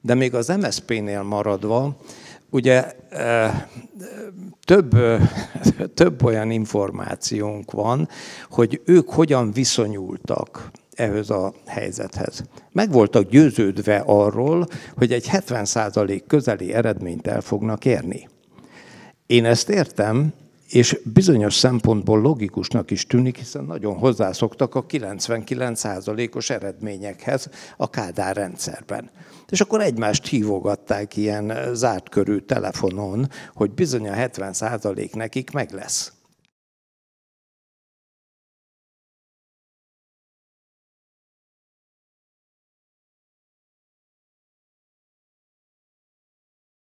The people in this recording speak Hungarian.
De még az MSZP-nél maradva, ugye eh, több, eh, több olyan információnk van, hogy ők hogyan viszonyultak ehhez a helyzethez. Meg voltak győződve arról, hogy egy 70% közeli eredményt el fognak érni. Én ezt értem, és bizonyos szempontból logikusnak is tűnik, hiszen nagyon hozzászoktak a 99%-os eredményekhez a Kádár rendszerben. És akkor egymást hívogatták ilyen eh, zárt körű telefonon, hogy bizony a 70% nekik meg lesz.